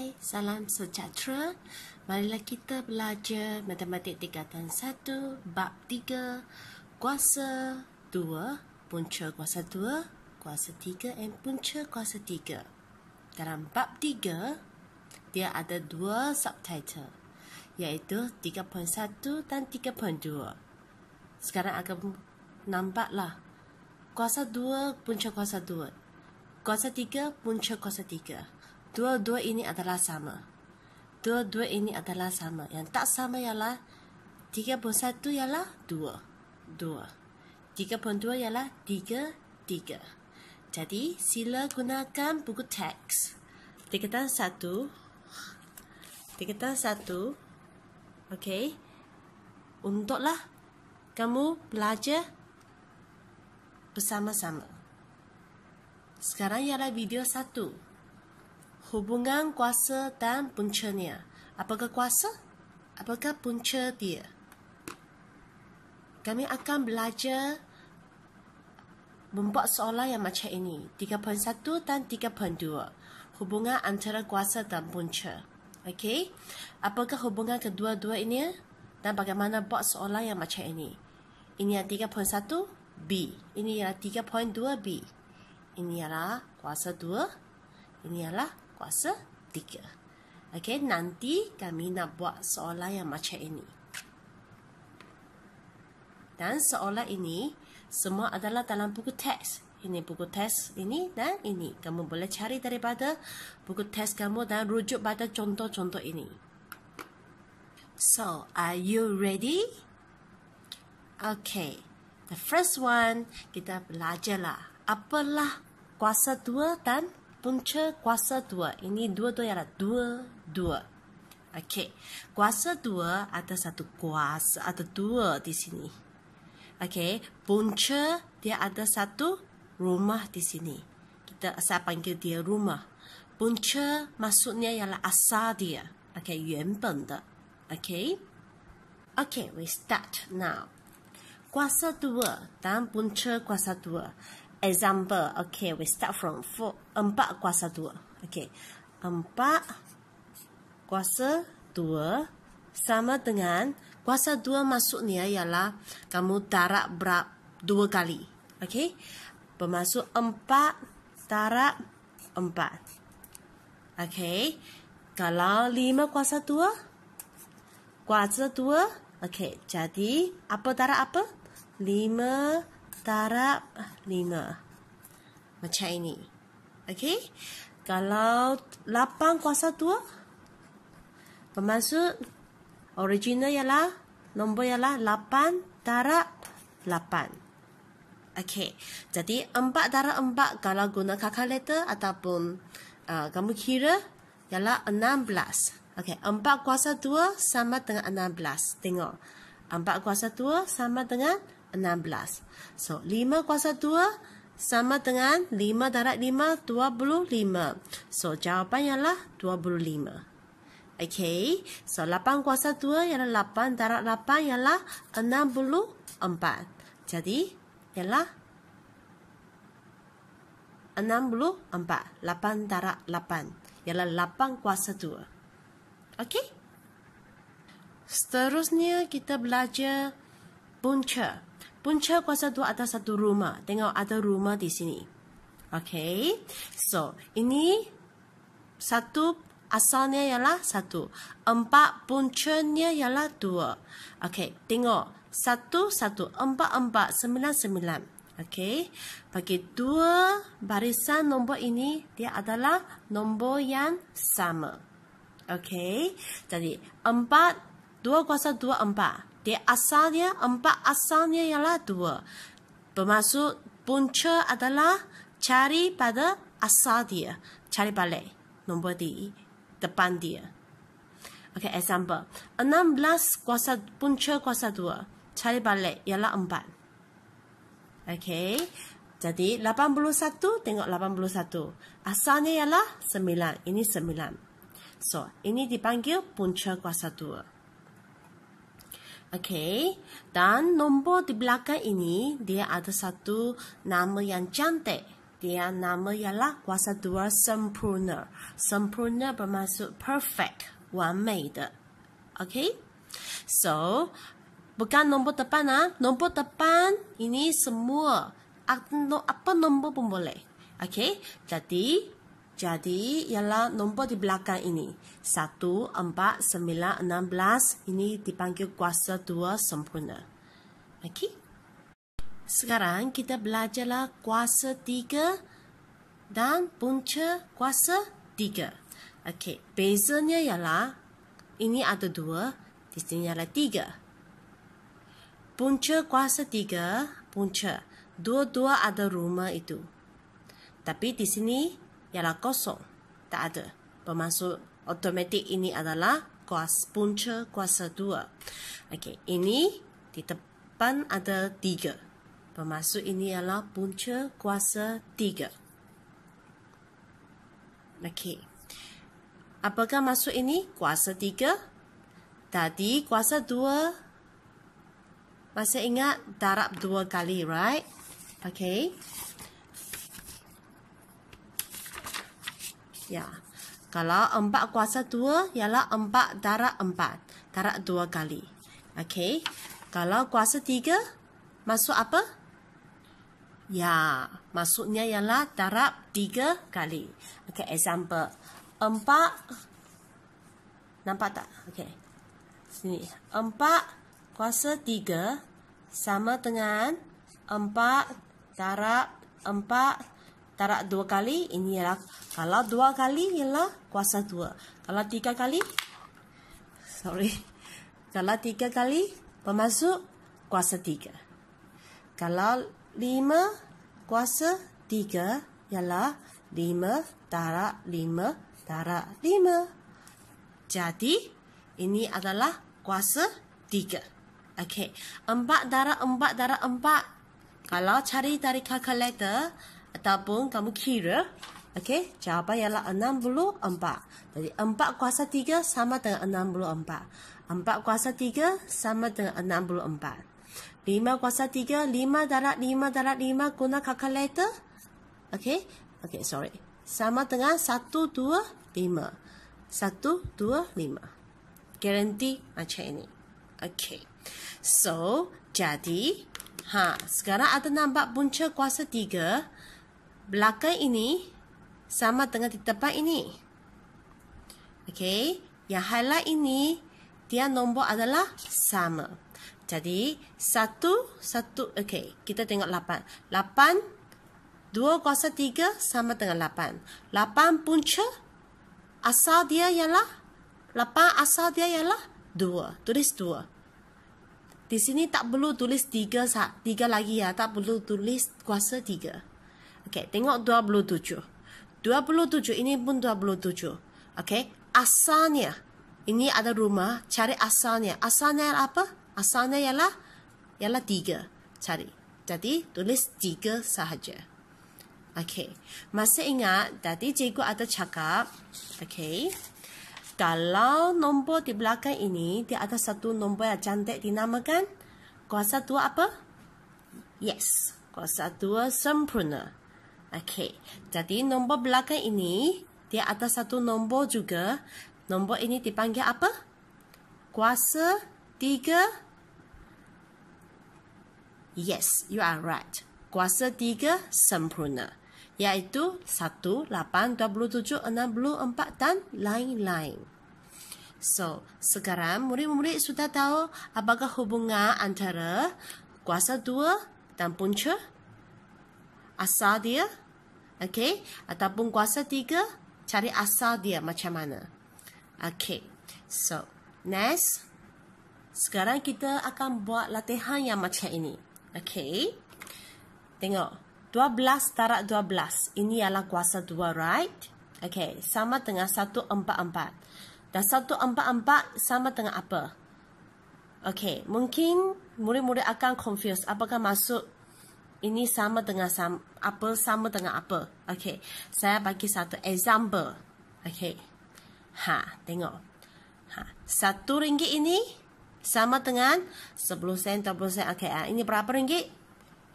Hai, salam sejahtera. Marilah kita belajar matematik tingkatan 1, bab 3, kuasa 2, punca kuasa 2, kuasa 3 dan punca kuasa 3. Dalam bab 3, dia ada dua subtitle iaitu 3.1 dan 3.2. Sekarang akan nampaklah kuasa 2, punca kuasa 2. Kuasa 3, punca kuasa 3 dua-dua ini adalah sama. Dua-dua ini adalah sama. Yang tak sama ialah 31 ialah 2. 2. 32 ialah 3 3. Jadi sila gunakan buku teks. Tingkatan 1. Tingkatan satu. Okey. Untuklah kamu belajar bersama-sama. Sekarang ialah video satu hubungan kuasa dan puncanya. Apakah kuasa? Apakah punca dia? Kami akan belajar membuat soalan yang macam ini. 3.1 dan 3.2. Hubungan antara kuasa dan punca. Okey? Apakah hubungan kedua-dua ini? Dan bagaimana buat soalan yang macam ini? Ini yang 3.1 B. Ini ialah 3.2 B. Ini adalah kuasa 2. Ini adalah kuasa 3. Okey, nanti kami nak buat soalan yang macam ini. Dan soalan ini semua adalah dalam buku teks. Ini buku teks ini dan ini. Kamu boleh cari daripada buku teks kamu dan rujuk pada contoh-contoh ini. So, are you ready? Okay, the first one kita belajarlah apalah kuasa 2 dan punca kuasa dua. Ini dua tu ialah dua-dua. Okey. Kuasa dua ada satu kuasa, ada dua di sini. Okey. Punca dia ada satu rumah di sini. Kita Saya panggil dia rumah. Punca maksudnya ialah asal dia. Okey. Yuan Okey. Okey. We start now. Kuasa dua dan punca kuasa dua example okay we start from 4 empat kuasa dua, okay empat kuasa dua sama dengan kuasa dua masuknya ialah kamu tarak berap dua kali okay bermaksud empat tarak empat okay kalau lima kuasa dua, kuasa dua, okay jadi apa tarak apa Lima tarap lima. Macam ini. Okey. Kalau lapan kuasa dua. Bermaksud original ialah nombor ialah lapan tarap lapan. Okey. Jadi empat tarap empat kalau guna kalkulator ataupun uh, kamu kira ialah enam belas. Okey. Empat kuasa dua sama dengan enam belas. Tengok. Empat kuasa dua sama dengan enam 16. So, 5 kuasa 2 sama dengan 5 darat 5, 25. So, jawapan ialah 25. Okay. So, 8 kuasa 2 ialah 8 darat 8 ialah 64. Jadi, ialah 64. 8 darat 8 ialah 8 kuasa 2. Okay. Seterusnya, kita belajar punca punca kuasa tu atas satu rumah. Tengok ada rumah di sini. Okay. So, ini satu asalnya ialah satu. Empat puncanya ialah dua. Okay. Tengok. Satu, satu. Empat, empat. Sembilan, sembilan. Okay. Bagi dua barisan nombor ini, dia adalah nombor yang sama. Okay. Jadi, empat, dua kuasa dua, empat dia asalnya empat asalnya ialah dua. Bermaksud punca adalah cari pada asal dia. Cari balik. Nombor di depan dia. Okay, example. Enam belas kuasa punca kuasa dua. Cari balik ialah empat. Okay. Jadi, lapan puluh satu tengok lapan puluh satu Asalnya ialah sembilan Ini sembilan. So, ini dipanggil punca kuasa dua. Okay, Dan nombor di belakang ini, dia ada satu nama yang cantik. Dia nama ialah kuasa dua sempurna. Sempurna bermaksud perfect, wanmeida. Okay, So, bukan nombor depan ah. Nombor depan ini semua ah, apa nombor pun boleh. Okey. Jadi, jadi ialah nombor di belakang ini. 1, 4, 9, 16 ini dipanggil kuasa 2 sempurna. Okey? Sekarang kita belajarlah kuasa 3 dan punca kuasa 3. Okey, bezanya ialah ini ada 2, di sini ialah 3. Punca kuasa 3, punca. Dua-dua ada rumah itu. Tapi di sini ialah kosong. Tak ada. Bermaksud automatik ini adalah kuasa punca kuasa dua. Okey, ini di depan ada tiga. Bermaksud ini ialah punca kuasa tiga. Okey. Apakah maksud ini? Kuasa tiga. Tadi kuasa dua. Masih ingat darab dua kali, right? Okey. ya. Kalau empat kuasa dua ialah empat darab empat. Darab dua kali. Okey. Kalau kuasa tiga, masuk apa? Ya, maksudnya ialah darab tiga kali. Okey, example. Empat, nampak tak? Okey. Sini. Empat kuasa tiga sama dengan empat darab empat tarak dua kali ini ialah kalau dua kali ialah kuasa dua. Kalau tiga kali, sorry, kalau tiga kali pemasuk kuasa tiga. Kalau lima kuasa tiga ialah lima tarak lima tarak lima. Jadi ini adalah kuasa tiga. Okay, empat darah empat darah empat. Kalau cari dari kalkulator, ataupun kamu kira, okey, jawapan ialah 64. Jadi 4 kuasa 3 sama dengan 64. 4 kuasa 3 sama dengan 64. 5 kuasa 3, 5 darat 5 darat 5 guna kalkulator. Okey. Okey, sorry. Sama dengan 1 2 5. 1 2 5. Garanti macam ini. Okay. So, jadi. ha, Sekarang ada nampak punca kuasa tiga belakang ini sama dengan di tempat ini. Okey, yang highlight ini dia nombor adalah sama. Jadi, satu, satu, okey, kita tengok lapan. Lapan, dua kuasa tiga sama dengan lapan. Lapan punca, asal dia ialah, lapan asal dia ialah dua, tulis dua. Di sini tak perlu tulis tiga, tiga lagi ya, tak perlu tulis kuasa tiga. Okey, tengok 27. 27 ini pun 27. Okey, asalnya. Ini ada rumah, cari asalnya. Asalnya apa? Asalnya ialah ialah 3. Cari. Jadi, tulis 3 sahaja. Okey. Masih ingat tadi cikgu ada cakap, okey. Kalau nombor di belakang ini, dia ada satu nombor yang cantik dinamakan kuasa 2 apa? Yes. Kuasa 2 sempurna. Okey. Jadi nombor belakang ini dia atas satu nombor juga. Nombor ini dipanggil apa? Kuasa tiga. Yes, you are right. Kuasa tiga sempurna. Iaitu 1, 8, 27, 64 dan lain-lain. So, sekarang murid-murid sudah tahu apakah hubungan antara kuasa 2 dan punca asal dia. Okey, ataupun kuasa tiga, cari asal dia macam mana. Okey, so, next. Sekarang kita akan buat latihan yang macam ini. Okey, tengok. 12 tarak 12. Ini ialah kuasa 2, right? Okey, sama dengan 144. Dan 144 sama dengan apa? Okey, mungkin murid-murid akan confused. Apakah maksud ini sama dengan sama, apa sama dengan apa. Okey, saya bagi satu example. Okey, ha, tengok. Ha, satu ringgit ini sama dengan 10 sen, 20 sen. Okey, ha. ini berapa ringgit?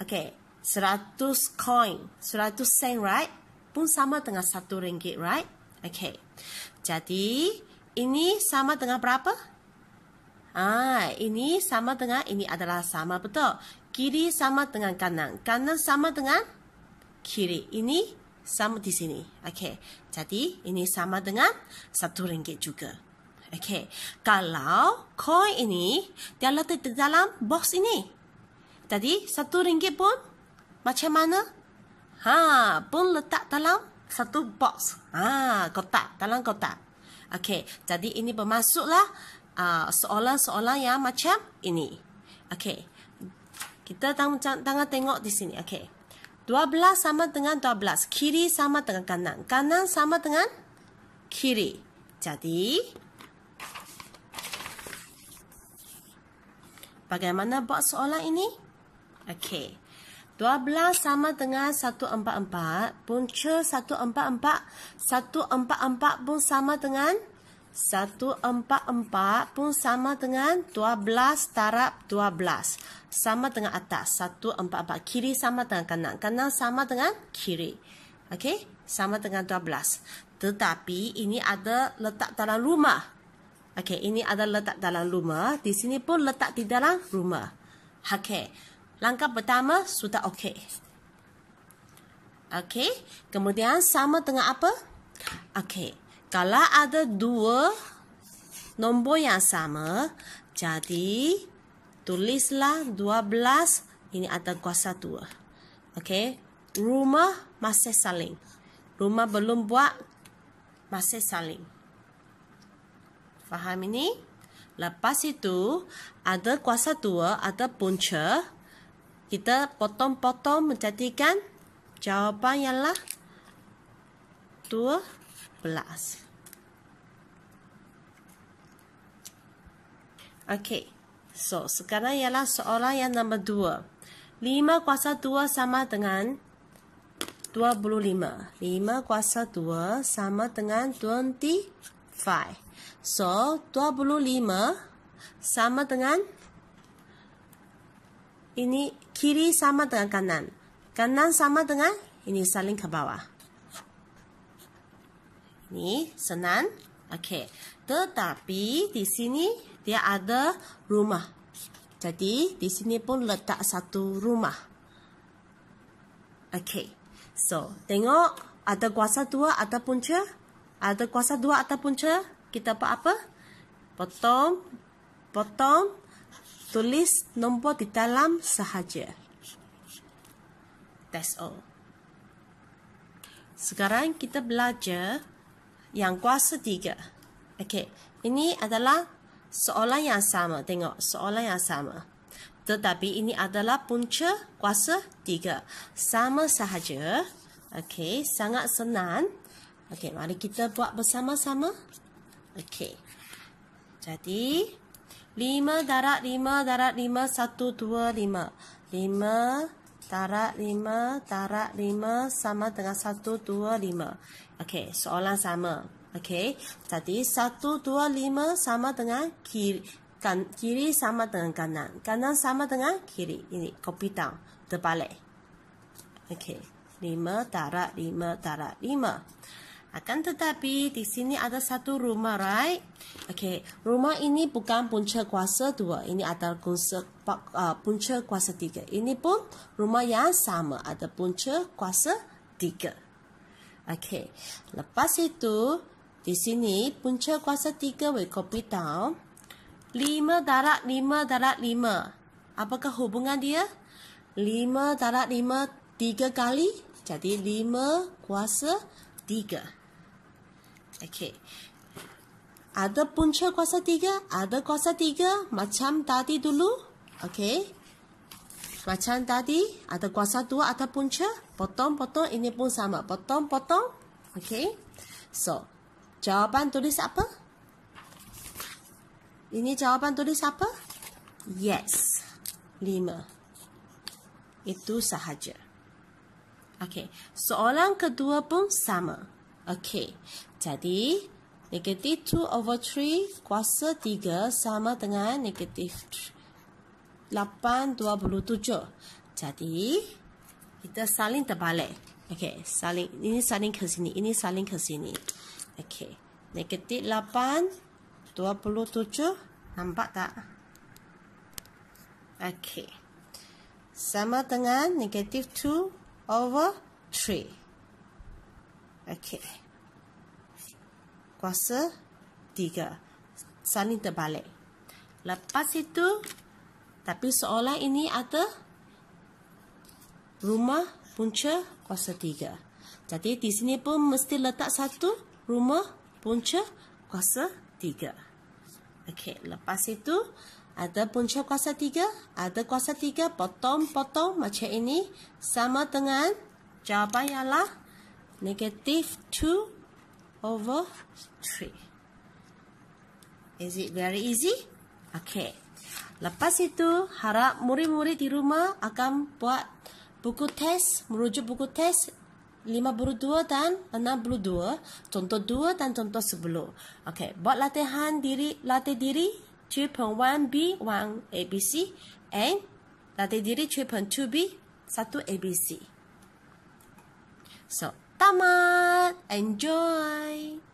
Okey, 100 coin, 100 sen, right? Pun sama dengan satu ringgit, right? Okey, jadi ini sama dengan berapa? Ah, ini sama dengan ini adalah sama betul kiri sama dengan kanan, kanan sama dengan kiri. Ini sama di sini. Okey. Jadi ini sama dengan satu ringgit juga. Okey. Kalau koin ini dia letak di dalam box ini. Jadi satu ringgit pun macam mana? Ha, pun letak dalam satu box. Ha, kotak, dalam kotak. Okey. Jadi ini bermaksudlah uh, seolah-seolah yang macam ini. Okey. Kita tengah tengok di sini. Okay. 12 sama dengan 12. Kiri sama dengan kanan. Kanan sama dengan kiri. Jadi, bagaimana buat soalan ini? Okay. 12 sama dengan 144. Punca 144. 144 pun sama dengan 144. Satu empat empat pun sama dengan dua belas tarap dua belas. Sama dengan atas. Satu empat empat kiri sama dengan kanan. Kanan sama dengan kiri. okay? Sama dengan dua belas. Tetapi ini ada letak dalam rumah. okay? ini ada letak dalam rumah. Di sini pun letak di dalam rumah. okay? Langkah pertama sudah okay. Okay, Kemudian sama dengan apa? Okay kalau ada dua nombor yang sama, jadi tulislah dua belas. ini ada kuasa dua. Okey, rumah masih saling. Rumah belum buat masih saling. Faham ini? Lepas itu, ada kuasa dua, ada punca. Kita potong-potong menjadikan jawapan ialah dua belas. Okey. So, sekarang ialah soalan yang nombor dua. 5 kuasa 2 sama dengan 25. 5 kuasa 2 sama dengan 25. So, 25 sama dengan ini kiri sama dengan kanan. Kanan sama dengan ini saling ke bawah. Ini senang. Okey. Tetapi di sini dia ada rumah. Jadi, di sini pun letak satu rumah. Okay. So, tengok ada kuasa dua ada punca. Ada kuasa dua ada punca. Kita buat apa? Potong. Potong. Tulis nombor di dalam sahaja. That's all. Sekarang kita belajar yang kuasa tiga. Okay. Ini adalah seolah yang sama. Tengok, seolah yang sama. Tetapi ini adalah punca kuasa tiga. Sama sahaja. Okey, sangat senang. Okey, mari kita buat bersama-sama. Okey. Jadi, lima darat lima darat lima satu dua lima lima darat lima darat lima sama dengan satu dua lima. Okey, soalan sama. Okey. Jadi 1 2 5 sama dengan kiri kan kiri sama dengan kanan. Kanan sama dengan kiri. Ini copy down terbalik. Okey. 5 darat 5 darat 5. Akan tetapi di sini ada satu rumah, right? Okay, Rumah ini bukan punca kuasa dua. Ini adalah kuasa uh, punca kuasa tiga. Ini pun rumah yang sama ada punca kuasa tiga. Okay, Lepas itu di sini punca kuasa tiga copy tau. Lima darat lima darat lima. Apakah hubungan dia? Lima darat lima tiga kali. Jadi lima kuasa tiga. Okey. Ada punca kuasa tiga? Ada kuasa tiga? Macam tadi dulu? Okey. Macam tadi, ada kuasa dua atau punca? Potong-potong ini pun sama. Potong-potong. Okey. So, Jawapan tulis apa? Ini jawapan tulis apa? Yes. Lima. Itu sahaja. Okey. Soalan kedua pun sama. Okey. Jadi, negatif 2 over 3 kuasa 3 sama dengan negatif 827. Jadi, kita saling terbalik. Okey. Saling. Ini saling ke sini. Ini saling ke sini. Okey. Okey. Negatif 8, 27. Nampak tak? Okey. Sama dengan negatif 2 over 3. Okey. Kuasa 3. Saling terbalik. Lepas itu, tapi seolah ini ada rumah punca kuasa 3. Jadi di sini pun mesti letak satu rumah punca kuasa 3. Okey, lepas itu ada punca kuasa 3, ada kuasa 3 potong-potong macam ini sama dengan jawapan ialah negatif 2 over 3. Is it very easy? Okey. Lepas itu, harap murid-murid di rumah akan buat buku test, merujuk buku test Lima puluh dua dan enam puluh dua, contoh dua dan contoh 10. Okay, buat latihan diri, latih diri 3.1B, 1ABC, and latih diri 3.2B, 1ABC. So, tamat! Enjoy!